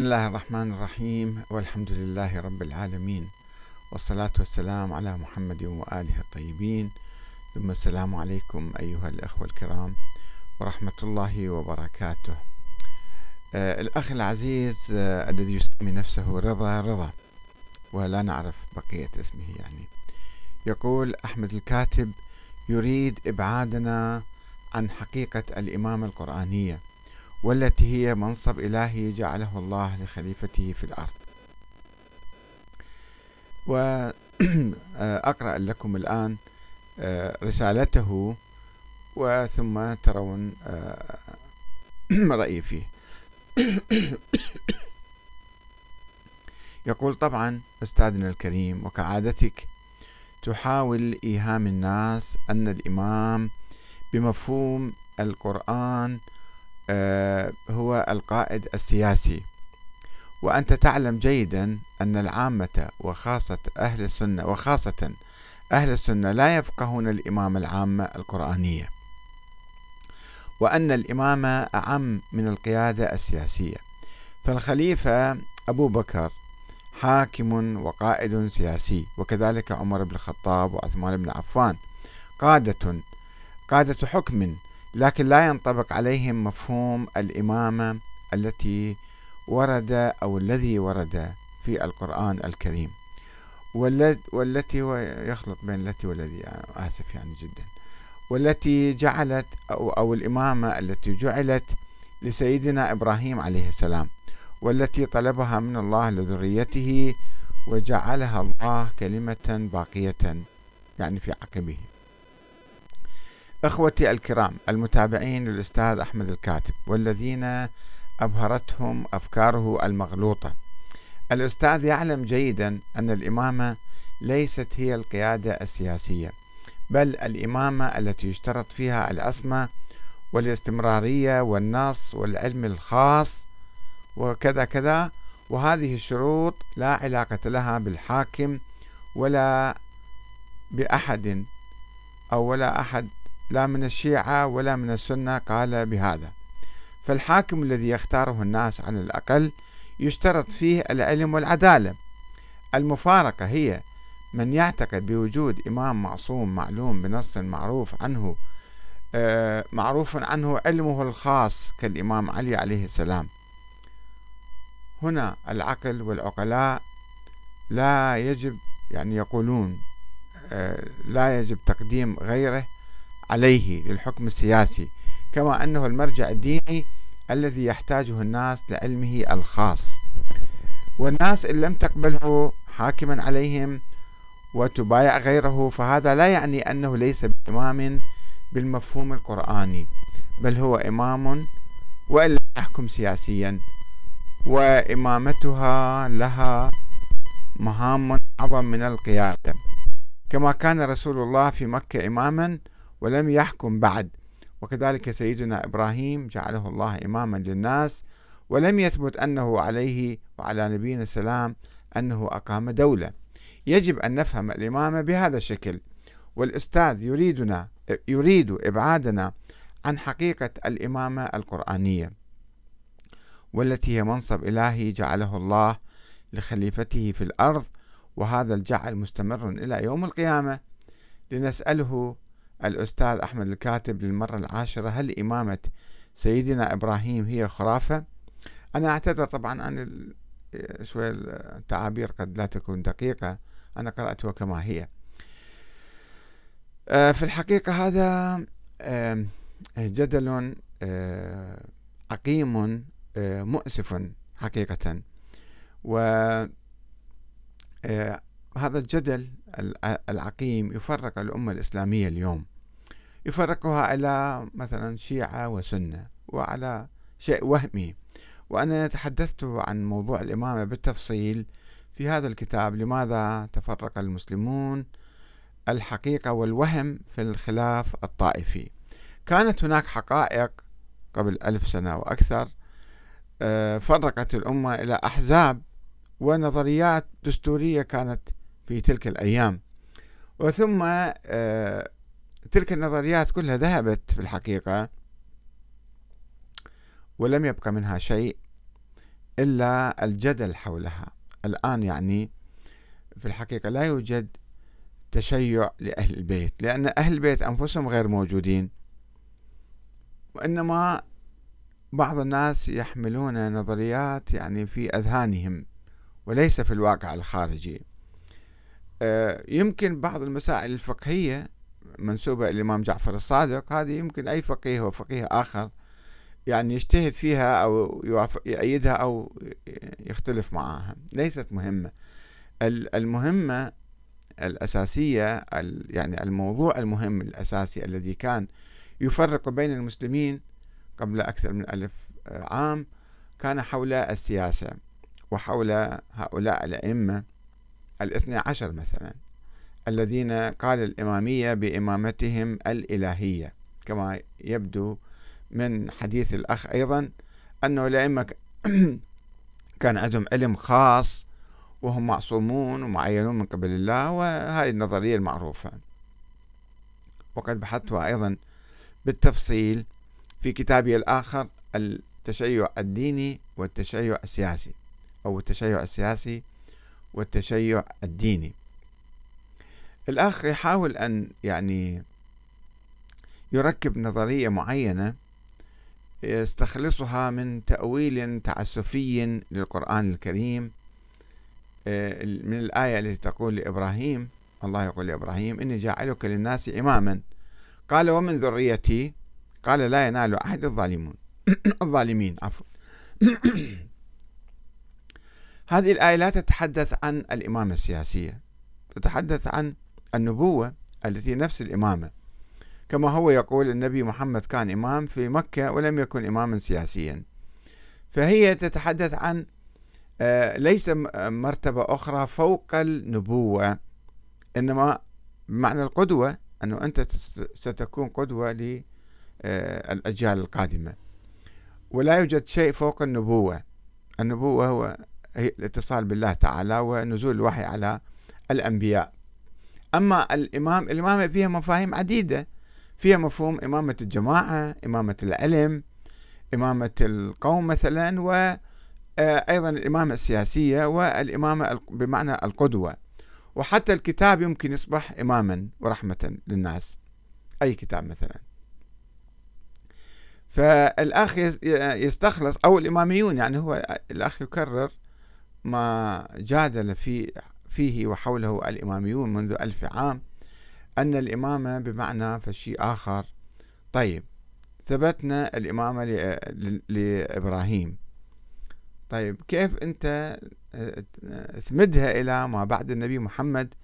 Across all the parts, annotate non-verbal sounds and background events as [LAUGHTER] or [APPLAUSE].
بسم الله الرحمن الرحيم والحمد لله رب العالمين والصلاة والسلام على محمد وآله الطيبين ثم السلام عليكم أيها الأخوة الكرام ورحمة الله وبركاته آه الأخ العزيز آه الذي يسمي نفسه رضا رضا ولا نعرف بقية اسمه يعني يقول أحمد الكاتب يريد إبعادنا عن حقيقة الإمامة القرآنية والتي هي منصب إلهي جعله الله لخليفته في الأرض وأقرأ [CLEARS THROAT] آه، لكم الآن آه، رسالته وثم ترون آه، [CLEARS THROAT] رأيي فيه [CLEARS THROAT] يقول طبعا أستاذنا الكريم وكعادتك تحاول إيهام الناس أن الإمام بمفهوم القرآن آه، هو القائد السياسي وأنت تعلم جيدا أن العامة وخاصة أهل السنة وخاصة أهل السنة لا يفقهون الإمامة العامة القرآنية وأن الإمامة أعم من القيادة السياسية فالخليفة أبو بكر حاكم وقائد سياسي وكذلك عمر بن الخطاب وعثمان بن عفان قادة قادة حكم لكن لا ينطبق عليهم مفهوم الإمامة التي ورد أو الذي ورد في القرآن الكريم والتي يخلط بين التي والذي آه، آسف يعني جدا والتي جعلت أو, أو الإمامة التي جعلت لسيدنا إبراهيم عليه السلام والتي طلبها من الله لذريته وجعلها الله كلمة باقية يعني في عقبه اخوتي الكرام المتابعين للاستاذ احمد الكاتب والذين ابهرتهم افكاره المغلوطه الاستاذ يعلم جيدا ان الامامه ليست هي القياده السياسيه بل الامامه التي يشترط فيها العصمه والاستمراريه والنص والعلم الخاص وكذا كذا وهذه الشروط لا علاقه لها بالحاكم ولا باحد او ولا احد لا من الشيعة ولا من السنة قال بهذا فالحاكم الذي يختاره الناس على الأقل يشترط فيه العلم والعدالة المفارقة هي من يعتقد بوجود إمام معصوم معلوم بنص معروف عنه آه، معروف عنه علمه الخاص كالإمام علي عليه السلام هنا العقل والعقلاء لا يجب يعني يقولون آه، لا يجب تقديم غيره عليه للحكم السياسي كما أنه المرجع الديني الذي يحتاجه الناس لعلمه الخاص والناس إن لم تقبله حاكما عليهم وتبايع غيره فهذا لا يعني أنه ليس بإمام بالمفهوم القرآني بل هو إمام وإن لم يحكم سياسيا وإمامتها لها مهام أعظم من القيادة كما كان رسول الله في مكة إماما ولم يحكم بعد وكذلك سيدنا إبراهيم جعله الله إماما للناس ولم يثبت أنه عليه وعلى نبينا السلام أنه أقام دولة يجب أن نفهم الإمامة بهذا الشكل والأستاذ يريدنا يريد إبعادنا عن حقيقة الإمامة القرآنية والتي هي منصب إلهي جعله الله لخليفته في الأرض وهذا الجعل مستمر إلى يوم القيامة لنسأله الأستاذ أحمد الكاتب للمرة العاشرة هل إمامة سيدنا إبراهيم هي خرافة أنا أعتذر طبعا عن شوية التعابير قد لا تكون دقيقة أنا قرأتها كما هي آه، في الحقيقة هذا آه، جدل آه، عقيم مؤسف حقيقة و هذا الجدل العقيم يفرق الأمة الإسلامية اليوم يفرقها إلى مثلا شيعة وسنة وعلى شيء وهمي وأنا تحدثت عن موضوع الإمامة بالتفصيل في هذا الكتاب لماذا تفرق المسلمون الحقيقة والوهم في الخلاف الطائفي كانت هناك حقائق قبل ألف سنة وأكثر آه، فرقت الأمة إلى أحزاب ونظريات دستورية كانت في تلك الأيام وثم آه، تلك النظريات كلها ذهبت في الحقيقة ولم يبقى منها شيء إلا الجدل حولها الآن يعني في الحقيقة لا يوجد تشيع لأهل البيت لأن أهل البيت أنفسهم غير موجودين وإنما بعض الناس يحملون نظريات يعني في أذهانهم وليس في الواقع الخارجي آه، يمكن بعض المسائل الفقهية منسوبة للإمام جعفر الصادق هذه يمكن أي فقيه وفقيه آخر يعني يجتهد فيها أو يؤيدها أو يختلف معها ليست مهمة المهمة الأساسية يعني الموضوع المهم الأساسي الذي كان يفرق بين المسلمين قبل أكثر من ألف عام كان حول السياسة وحول هؤلاء الأئمة الاثنى عشر مثلا الذين قال الإمامية بإمامتهم الإلهية كما يبدو من حديث الأخ أيضا أنه الأئمة [COUGHS] كان عندهم علم خاص وهم معصومون ومعينون من قبل الله وهذه النظرية المعروفة وقد بحثتها أيضا بالتفصيل في كتابي الآخر التشيع الديني والتشيع السياسي أو التشيع السياسي والتشيع الديني الأخ يحاول أن يعني يركب نظرية معينة يستخلصها من تأويل تعسفي للقرآن الكريم آه، من الآية التي تقول لإبراهيم الله يقول لإبراهيم إني جاعلك للناس إماما قال ومن ذريتي قال لا ينال أحد الظالمون [CLEARS THROAT] الظالمين عفوا [CLEARS THROAT] هذه الآية لا تتحدث عن الإمامة السياسية تتحدث عن النبوة التي نفس الإمامة كما هو يقول النبي محمد كان إمام في مكة ولم يكن إماما سياسيا فهي تتحدث عن آه، ليس آه، مرتبة أخرى فوق النبوة إنما معنى القدوة أنه أنت ستكون قدوة للأجيال آه، القادمة ولا يوجد شيء فوق النبوة النبوة هو الاتصال بالله تعالى ونزول الوحي على الأنبياء أما الإمام الإمامة فيها مفاهيم عديدة فيها مفهوم إمامة الجماعة إمامة العلم إمامة القوم مثلا وأيضا آه، الإمامة السياسية والإمامة بمعنى القدوة وحتى الكتاب يمكن يصبح إماما ورحمة للناس أي كتاب مثلا فالأخ يستخلص أو الإماميون يعني هو الأخ يكرر ما جادل في فيه وحوله الإماميون منذ ألف عام أن الإمامة بمعنى فشيء آخر طيب ثبتنا الإمامة لإبراهيم طيب كيف أنت تمدها إلى ما بعد النبي محمد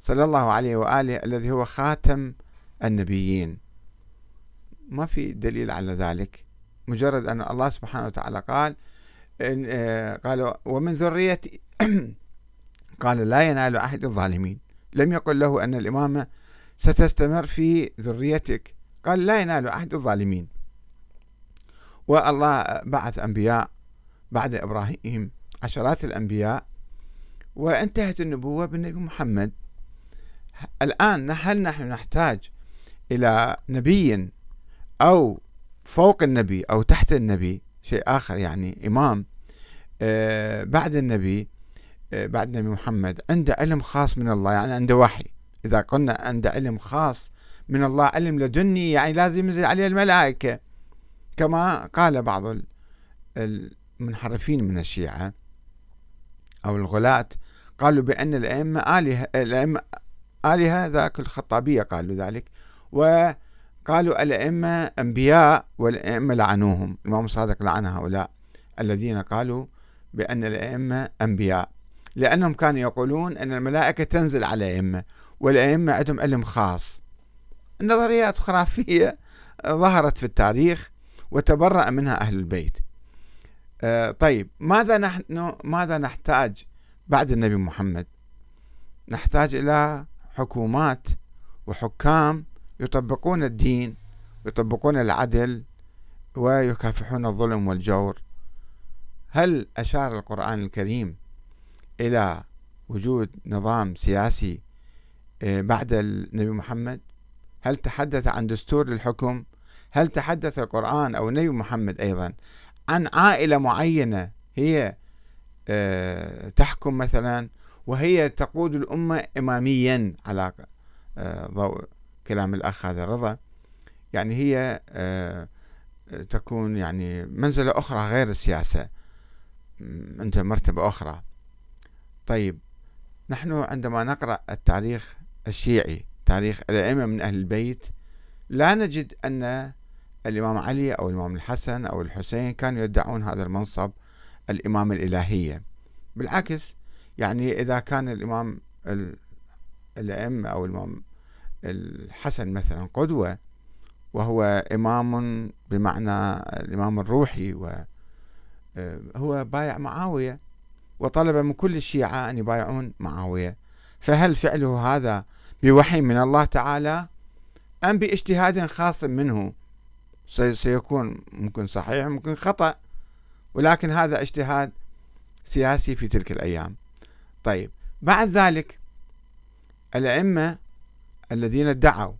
صلى الله عليه وآله الذي هو خاتم النبيين ما في دليل على ذلك مجرد أن الله سبحانه وتعالى قال آه، قال ومن ذريتي [CLEARS THROAT] قال لا ينال عهد الظالمين لم يقل له أن الإمامة ستستمر في ذريتك قال لا ينال عهد الظالمين والله بعث أنبياء بعد إبراهيم عشرات الأنبياء وانتهت النبوة بالنبي محمد الآن هل نحن نحتاج إلى نبي أو فوق النبي أو تحت النبي شيء آخر يعني إمام آه، بعد النبي آه، بعد النبي محمد عنده علم خاص من الله يعني عنده وحي إذا قلنا عنده علم خاص من الله علم لدني يعني لازم ينزل عليه الملائكة كما قال بعض المنحرفين من الشيعة أو الغلاة قالوا بأن الأئمة آلهة الأئمة آلهة ذاك الخطابية قالوا ذلك وقالوا الأئمة أنبياء والأئمة لعنوهم الإمام الصادق لعن هؤلاء الذين قالوا بأن الأئمة أنبياء لأنهم كانوا يقولون أن الملائكة تنزل على الأئمة والأئمة عندهم علم خاص نظريات خرافية ظهرت في التاريخ وتبرأ منها أهل البيت آه، طيب ماذا نحن ماذا نحتاج بعد النبي محمد نحتاج إلى حكومات وحكام يطبقون الدين ويطبقون العدل ويكافحون الظلم والجور هل أشار القرآن الكريم إلى وجود نظام سياسي آه، بعد النبي محمد هل تحدث عن دستور للحكم هل تحدث القرآن أو النبي محمد أيضا عن عائلة معينة هي آه، تحكم مثلا وهي تقود الأمة إماميا على آه، ضوء كلام الأخ هذا الرضا يعني هي تكون يعني منزلة أخرى غير السياسة عند مرتبة أخرى طيب نحن عندما نقرأ التاريخ الشيعي تاريخ الأئمة من أهل البيت لا نجد أن الإمام علي أو الإمام الحسن أو الحسين كانوا يدعون هذا المنصب الإمامة الإلهية بالعكس يعني إذا كان الإمام الأئمة أو الإمام الحسن مثلا قدوة وهو إمام بمعنى الإمام الروحي و آه، هو بايع معاوية وطلب من كل الشيعة أن يبايعون معاوية فهل فعله هذا بوحي من الله تعالى أم باجتهاد خاص منه سيكون ممكن صحيح ممكن خطأ ولكن هذا اجتهاد سياسي في تلك الأيام طيب بعد ذلك الأئمة الذين ادعوا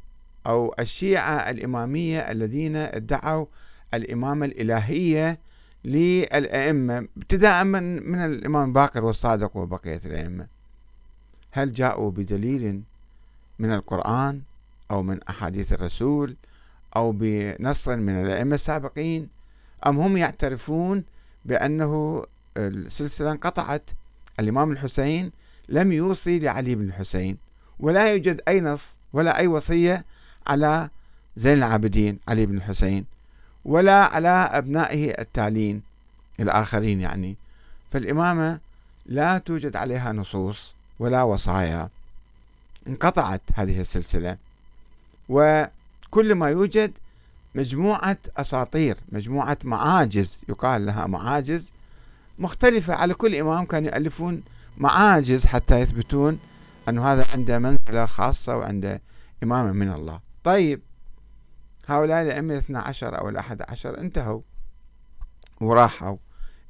أو الشيعة الإمامية الذين ادعوا الإمامة الإلهية للأئمة ابتداء من, من الإمام باقر والصادق وبقية الأئمة هل جاءوا بدليل من القرآن أو من أحاديث الرسول أو بنص من الأئمة السابقين أم هم يعترفون بأنه السلسلة انقطعت الإمام الحسين لم يوصي لعلي بن الحسين ولا يوجد أي نص ولا أي وصية على زين العابدين علي بن الحسين ولا على أبنائه التالين الآخرين يعني فالإمامة لا توجد عليها نصوص ولا وصايا انقطعت هذه السلسلة وكل ما يوجد مجموعة أساطير مجموعة معاجز يقال لها معاجز مختلفة على كل إمام كانوا يؤلفون معاجز حتى يثبتون أن هذا عنده منزلة خاصة وعنده إمامة من الله طيب هؤلاء الأئمة الاثنى عشر أو الأحد عشر انتهوا وراحوا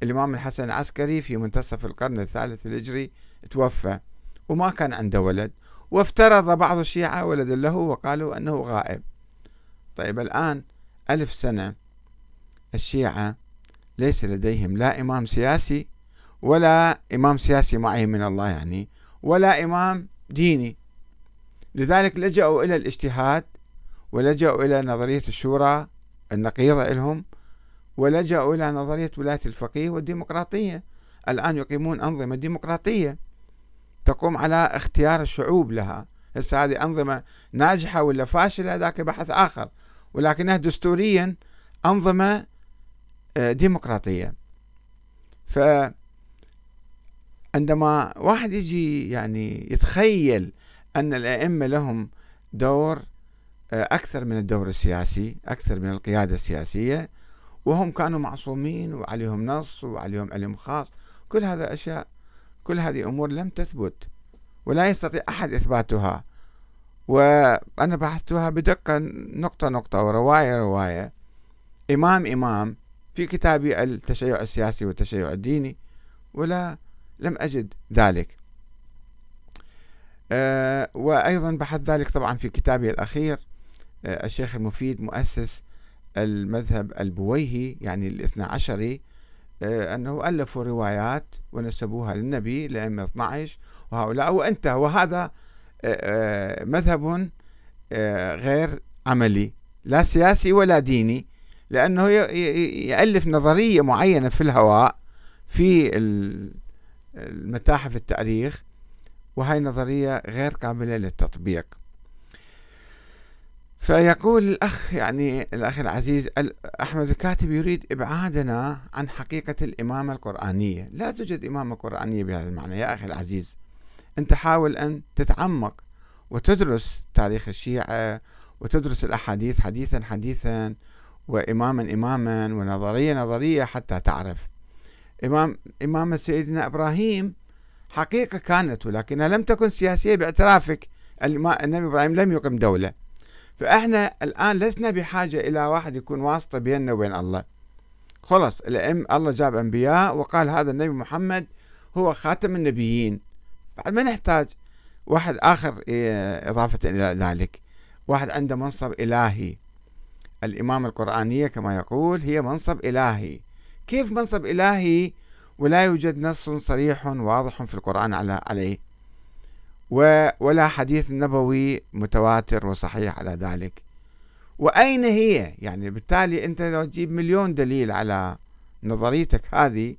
الإمام الحسن العسكري في منتصف القرن الثالث الهجري توفى وما كان عنده ولد وافترض بعض الشيعة ولدا له وقالوا أنه غائب طيب الآن ألف سنة الشيعة ليس لديهم لا إمام سياسي ولا إمام سياسي معين من الله يعني ولا إمام ديني لذلك لجأوا إلى الاجتهاد ولجأوا إلى نظرية الشورى النقيضة لهم ولجأوا إلى نظرية ولاية الفقيه والديمقراطية الآن يقيمون أنظمة ديمقراطية تقوم على اختيار الشعوب لها هسه هذه أنظمة ناجحة ولا فاشلة ذاك بحث آخر ولكنها دستوريا أنظمة آه، ديمقراطية ف عندما واحد يجي يعني يتخيل أن الأئمة لهم دور أكثر من الدور السياسي أكثر من القيادة السياسية وهم كانوا معصومين وعليهم نص وعليهم علم خاص كل هذا أشياء كل هذه أمور لم تثبت ولا يستطيع أحد إثباتها وأنا بحثتها بدقة نقطة نقطة ورواية رواية إمام إمام في كتابي التشيع السياسي والتشيع الديني ولا لم أجد ذلك أه وأيضا بحث ذلك طبعا في كتابي الأخير آه، الشيخ المفيد مؤسس المذهب البويهي يعني الاثنى عشري آه، أنه ألفوا روايات ونسبوها للنبي لأئمة 12 وهؤلاء وأنت وهذا آه، مذهب غير عملي لا سياسي ولا ديني لأنه يألف نظرية معينة في الهواء في المتاحف التاريخ وهي نظرية غير قابلة للتطبيق فيقول الأخ يعني الأخ العزيز أحمد الكاتب يريد إبعادنا عن حقيقة الإمامة القرآنية لا توجد إمامة قرآنية بهذا المعنى يا أخي العزيز أنت حاول أن تتعمق وتدرس تاريخ الشيعة وتدرس الأحاديث حديثا حديثا وإماما إماما ونظرية نظرية حتى تعرف إمام إمامة سيدنا إبراهيم حقيقة كانت ولكنها لم تكن سياسية باعترافك النبي إبراهيم لم يقم دولة فإحنا الآن لسنا بحاجة إلى واحد يكون واسطة بيننا وبين الله خلاص الأم الله جاب أنبياء وقال هذا النبي محمد هو خاتم النبيين بعد ما نحتاج واحد آخر إيه، إضافة إلى ذلك واحد عنده منصب إلهي الإمام القرآنية كما يقول هي منصب إلهي كيف منصب إلهي ولا يوجد نص صريح واضح في القرآن على عليه ولا حديث نبوي متواتر وصحيح على ذلك وأين هي يعني بالتالي أنت لو تجيب مليون دليل على نظريتك هذه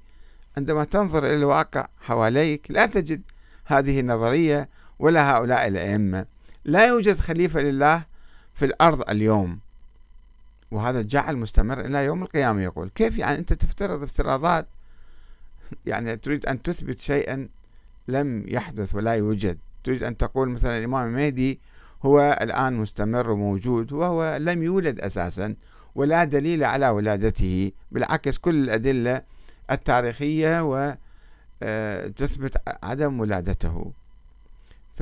عندما تنظر إلى الواقع حواليك لا تجد هذه النظرية ولا هؤلاء الأئمة لا يوجد خليفة لله في الأرض اليوم وهذا الجعل مستمر إلى يوم القيامة يقول كيف يعني أنت تفترض افتراضات يعني تريد أن تثبت شيئا لم يحدث ولا يوجد تريد أن تقول مثلا الإمام المهدي هو الآن مستمر وموجود وهو لم يولد أساسا ولا دليل على ولادته بالعكس كل الأدلة التاريخية و آه، تثبت عدم ولادته ف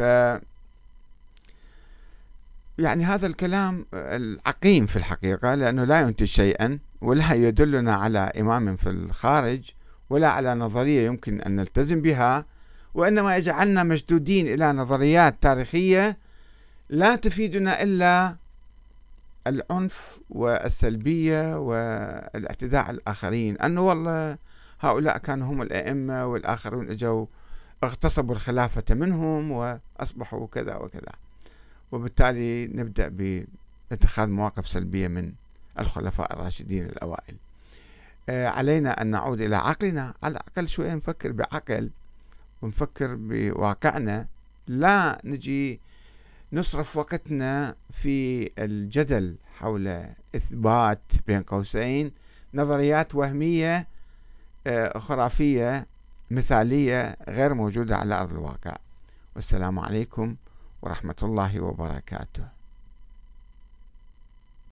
يعني هذا الكلام العقيم في الحقيقة لأنه لا ينتج شيئا ولا يدلنا على إمام في الخارج ولا على نظرية يمكن أن نلتزم بها وإنما يجعلنا مشدودين إلى نظريات تاريخية لا تفيدنا إلا العنف والسلبية والاعتداء على الآخرين أنه والله هؤلاء كانوا هم الأئمة والآخرون أجوا اغتصبوا الخلافة منهم وأصبحوا كذا وكذا وبالتالي نبدأ باتخاذ مواقف سلبية من الخلفاء الراشدين الأوائل آه، علينا أن نعود إلى عقلنا على الأقل شوية نفكر بعقل ونفكر بواقعنا لا نجي نصرف وقتنا في الجدل حول إثبات بين قوسين نظريات وهمية آه، خرافية مثالية غير موجودة على أرض الواقع والسلام عليكم ورحمة الله وبركاته